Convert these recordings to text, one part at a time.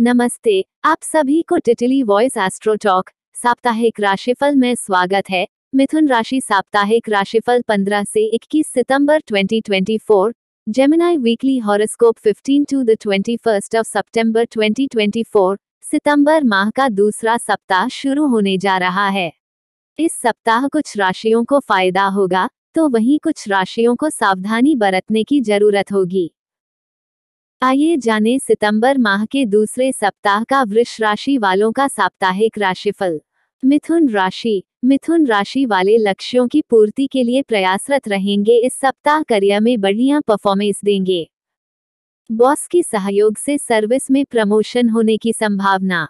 नमस्ते आप सभी को टिटली वॉइस एस्ट्रो टॉक साप्ताहिक राशिफल में स्वागत है मिथुन राशि साप्ताहिक राशिफल 15 से 21 सितंबर 2024 Gemini weekly horoscope 15 to the 21st of सितंबर 2024 सितंबर माह का दूसरा सप्ताह शुरू होने जा रहा है इस सप्ताह कुछ राशियों को फायदा होगा तो वहीं कुछ राशियों को सावधानी बरतने की जरूरत होगी आइए जानें सितंबर माह के दूसरे सप्ताह का वृक्ष राशि वालों का साप्ताहिक राशिफल मिथुन राशि मिथुन राशि वाले लक्ष्यों की पूर्ति के लिए प्रयासरत रहेंगे इस सप्ताह करियर में बढ़िया परफॉर्मेंस देंगे बॉस की सहयोग से सर्विस में प्रमोशन होने की संभावना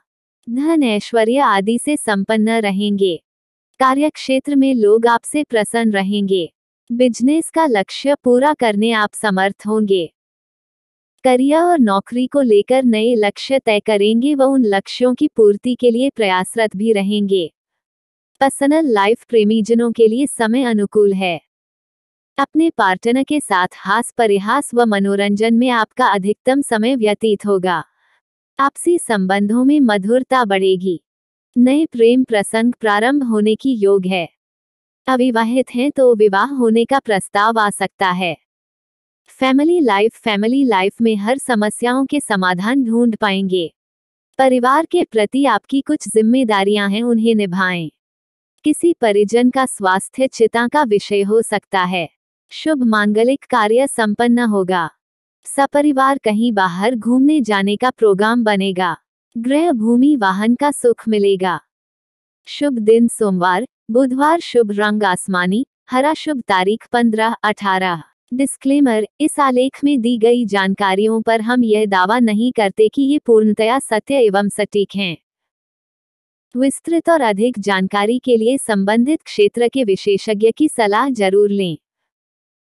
धन ऐश्वर्य आदि से संपन्न रहेंगे कार्यक्षेत्र में लोग आपसे प्रसन्न रहेंगे बिजनेस का लक्ष्य पूरा करने आप समर्थ होंगे करियर और नौकरी को लेकर नए लक्ष्य तय करेंगे व उन लक्ष्यों की पूर्ति के लिए प्रयासरत भी रहेंगे पर्सनल लाइफ प्रेमीजनों के लिए समय अनुकूल है अपने पार्टनर के साथ हास परिहास व मनोरंजन में आपका अधिकतम समय व्यतीत होगा आपसी संबंधों में मधुरता बढ़ेगी नए प्रेम प्रसंग प्रारंभ होने की योग है अविवाहित हैं तो विवाह होने का प्रस्ताव आ सकता है फैमिली लाइफ फैमिली लाइफ में हर समस्याओं के समाधान ढूंढ पाएंगे परिवार के प्रति आपकी कुछ जिम्मेदारियां हैं उन्हें निभाएं किसी परिजन का स्वास्थ्य चिता का विषय हो सकता है शुभ मांगलिक कार्य संपन्न होगा सपरिवार कहीं बाहर घूमने जाने का प्रोग्राम बनेगा गृह भूमि वाहन का सुख मिलेगा शुभ दिन सोमवार बुधवार शुभ रंग आसमानी हरा शुभ तारीख पंद्रह अठारह डिस्क्लेमर इस आलेख में दी गई जानकारियों पर हम यह दावा नहीं करते कि ये पूर्णतया सत्य एवं सटीक हैं विस्तृत और अधिक जानकारी के लिए संबंधित क्षेत्र के विशेषज्ञ की सलाह जरूर लें